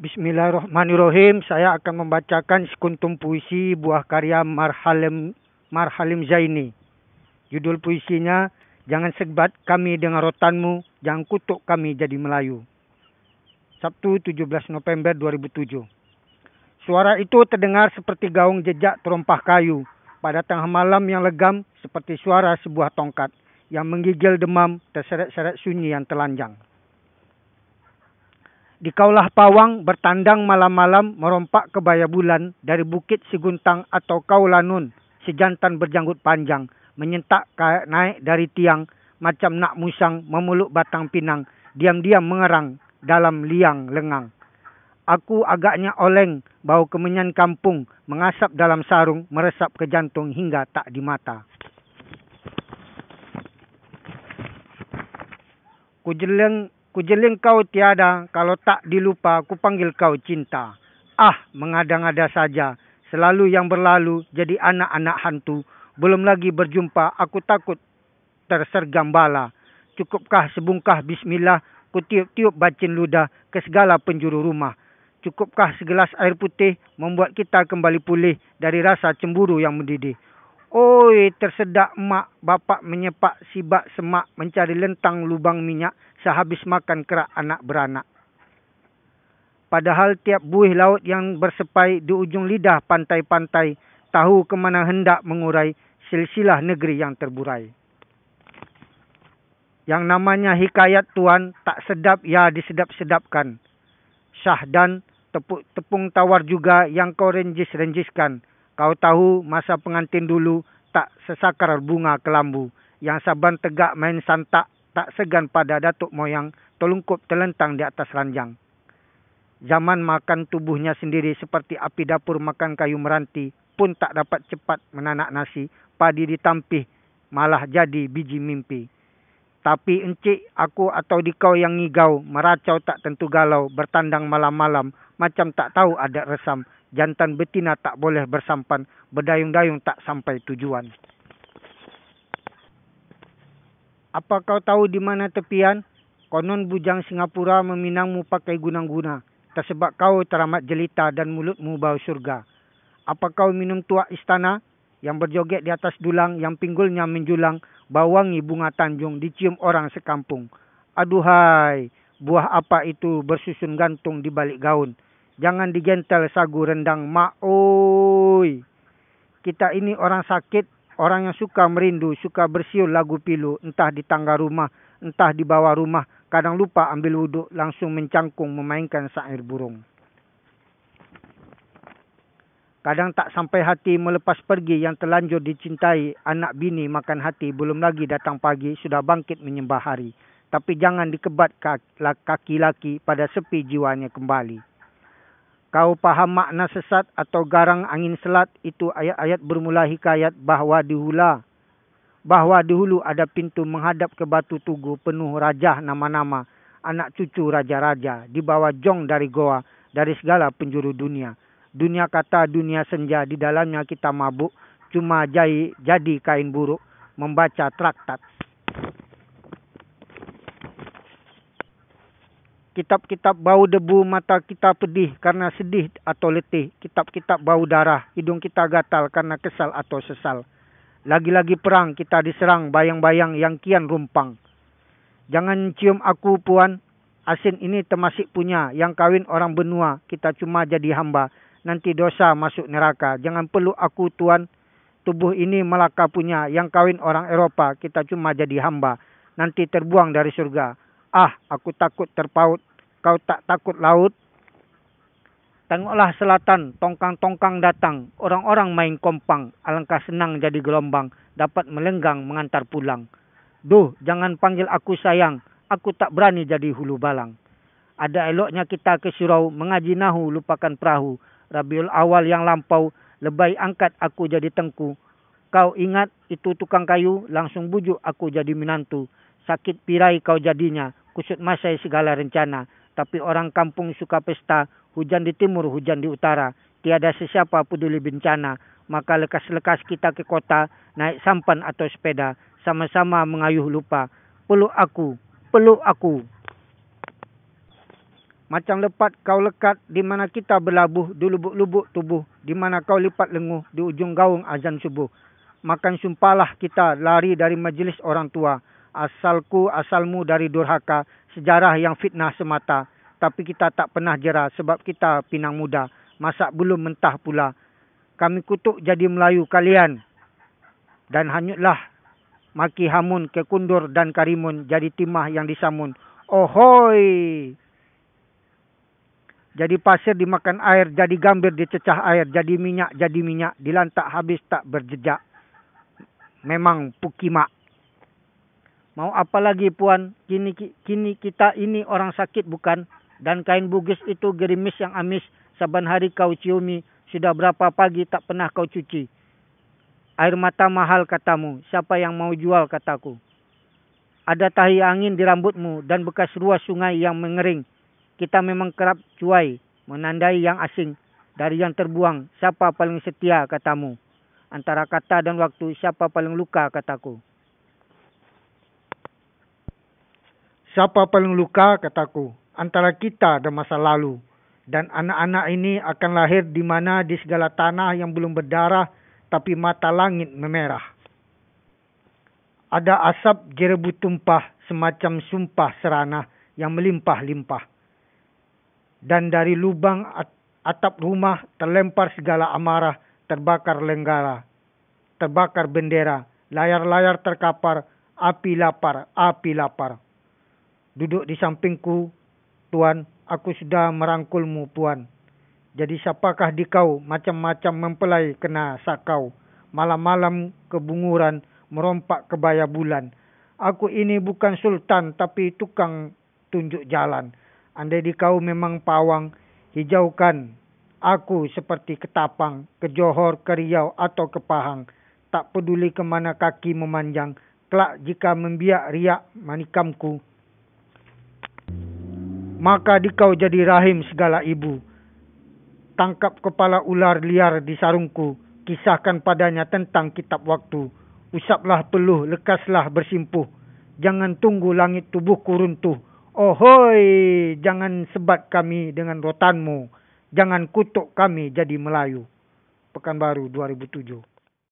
Bismillahirrahmanirrahim. Saya akan membacakan sekuntum puisi buah karya Marhalim, Marhalim Zaini. Judul puisinya, Jangan segbat kami dengan rotanmu, jangan kutuk kami jadi Melayu. Sabtu 17 November 2007. Suara itu terdengar seperti gaung jejak terompah kayu pada tengah malam yang legam seperti suara sebuah tongkat yang menggigil demam terseret-seret sunyi yang telanjang. Di kaulah pawang bertandang malam-malam merompak ke bulan dari bukit Siguntang atau Kaulanun, sejantan berjanggut panjang, menyentak naik dari tiang, macam nak musang memuluk batang pinang, diam-diam mengerang dalam liang lengang. Aku agaknya oleng, bau kemenyan kampung, mengasap dalam sarung, meresap ke jantung hingga tak di mata. Kujeleng Kujeling kau tiada, kalau tak dilupa, kupanggil kau cinta. Ah, mengada-ngada saja. Selalu yang berlalu, jadi anak-anak hantu. Belum lagi berjumpa, aku takut tersergam bala. Cukupkah sebungkah bismillah, ku tiup-tiup bacin ludah ke segala penjuru rumah. Cukupkah segelas air putih membuat kita kembali pulih dari rasa cemburu yang mendidih. Oi, tersedak mak bapak menyepak sibak semak mencari lentang lubang minyak sehabis makan kerak anak beranak. Padahal tiap buih laut yang bersepai di ujung lidah pantai-pantai tahu ke mana hendak mengurai silsilah negeri yang terburai. Yang namanya hikayat tuan tak sedap ya disedap-sedapkan. Syahdan tepuk tepung tawar juga yang kau renjis-renjiskan. Kau tahu masa pengantin dulu tak sesakar bunga kelambu. Yang saban tegak main santak tak segan pada datuk moyang telungkup telentang di atas ranjang. Zaman makan tubuhnya sendiri seperti api dapur makan kayu meranti pun tak dapat cepat menanak nasi. Padi ditampih malah jadi biji mimpi. Tapi encik aku atau dikau yang ngigau meracau tak tentu galau bertandang malam-malam macam tak tahu ada resam jantan betina tak boleh bersampan, berdayung-dayung tak sampai tujuan. Apa kau tahu di mana tepian? Konon bujang Singapura meminangmu pakai gunang-guna, tersebab kau teramat jelita dan mulutmu bau surga. Apa kau minum tuak istana yang berjoget di atas dulang yang pinggulnya menjulang, bawangi bunga tanjung dicium orang sekampung? Aduhai, buah apa itu bersusun gantung di balik gaun? Jangan digentel sagu rendang mak oi. Kita ini orang sakit, orang yang suka merindu, suka bersiul lagu pilu. Entah di tangga rumah, entah di bawah rumah. Kadang lupa ambil wuduk, langsung mencangkung memainkan sair burung. Kadang tak sampai hati melepas pergi yang terlanjur dicintai. Anak bini makan hati belum lagi datang pagi sudah bangkit menyembah hari. Tapi jangan dikebat kaki laki pada sepi jiwanya kembali. Kau paham makna sesat atau garang angin selat itu ayat-ayat bermula hikayat bahawa dihula. Bahawa dihulu ada pintu menghadap ke batu tugu penuh raja nama-nama. Anak cucu raja-raja di bawah jong dari goa dari segala penjuru dunia. Dunia kata dunia senja di dalamnya kita mabuk cuma jai, jadi kain buruk membaca traktat. kitab-kitab bau debu mata kita pedih karena sedih atau letih kitab-kitab bau darah hidung kita gatal karena kesal atau sesal lagi-lagi perang kita diserang bayang-bayang yang kian rumpang jangan cium aku puan asin ini termasuk punya yang kawin orang benua kita cuma jadi hamba nanti dosa masuk neraka jangan peluk aku tuan tubuh ini melaka punya yang kawin orang Eropa kita cuma jadi hamba nanti terbuang dari surga Ah, aku takut terpaut. Kau tak takut laut? Tengoklah selatan, tongkang-tongkang datang. Orang-orang main kompang. Alangkah senang jadi gelombang. Dapat melenggang mengantar pulang. Duh, jangan panggil aku sayang. Aku tak berani jadi hulu balang. Ada eloknya kita ke surau, mengaji nahu, lupakan perahu. Rabiul awal yang lampau, lebay angkat aku jadi tengku. Kau ingat itu tukang kayu, langsung bujuk aku jadi minantu. Sakit pirai kau jadinya, kusut masai segala rencana. Tapi orang kampung suka pesta, hujan di timur, hujan di utara. Tiada sesiapa peduli bencana. Maka lekas-lekas kita ke kota, naik sampan atau sepeda. Sama-sama mengayuh lupa. Peluk aku, peluk aku. Macam lepat kau lekat di mana kita berlabuh di lubuk-lubuk tubuh. Di mana kau lipat lenguh di ujung gaung azan subuh. Makan sumpahlah kita lari dari majlis orang tua asalku asalmu dari durhaka sejarah yang fitnah semata tapi kita tak pernah jera sebab kita pinang muda masak belum mentah pula kami kutuk jadi melayu kalian dan hanyutlah maki hamun ke kundur dan karimun jadi timah yang disamun ohoi jadi pasir dimakan air, jadi gambir dicecah air, jadi minyak, jadi minyak, dilantak habis tak berjejak. Memang pukimak. Mau apa lagi puan, kini, kini kita ini orang sakit bukan? Dan kain bugis itu gerimis yang amis, saban hari kau ciumi, sudah berapa pagi tak pernah kau cuci. Air mata mahal katamu, siapa yang mau jual kataku. Ada tahi angin di rambutmu dan bekas ruas sungai yang mengering. Kita memang kerap cuai, menandai yang asing. Dari yang terbuang, siapa paling setia katamu. Antara kata dan waktu, siapa paling luka kataku. Siapa paling luka, kataku, antara kita dan masa lalu. Dan anak-anak ini akan lahir di mana di segala tanah yang belum berdarah tapi mata langit memerah. Ada asap gerebu tumpah semacam sumpah serana yang melimpah-limpah. Dan dari lubang atap rumah terlempar segala amarah terbakar lenggara. Terbakar bendera, layar-layar terkapar, api lapar, api lapar duduk di sampingku, tuan, aku sudah merangkulmu, tuan. Jadi siapakah di kau macam-macam mempelai kena sakau, malam-malam kebunguran, merompak kebaya bulan. Aku ini bukan sultan tapi tukang tunjuk jalan. Andai kau memang pawang, hijaukan aku seperti ketapang ke Johor, ke Riau atau ke Pahang. Tak peduli kemana kaki memanjang, kelak jika membiak riak manikamku, maka dikau jadi rahim segala ibu. Tangkap kepala ular liar di sarungku, kisahkan padanya tentang kitab waktu. Usaplah peluh, lekaslah bersimpuh. Jangan tunggu langit tubuh runtuh. Ohoi, jangan sebat kami dengan rotanmu. Jangan kutuk kami jadi Melayu. Pekanbaru 2007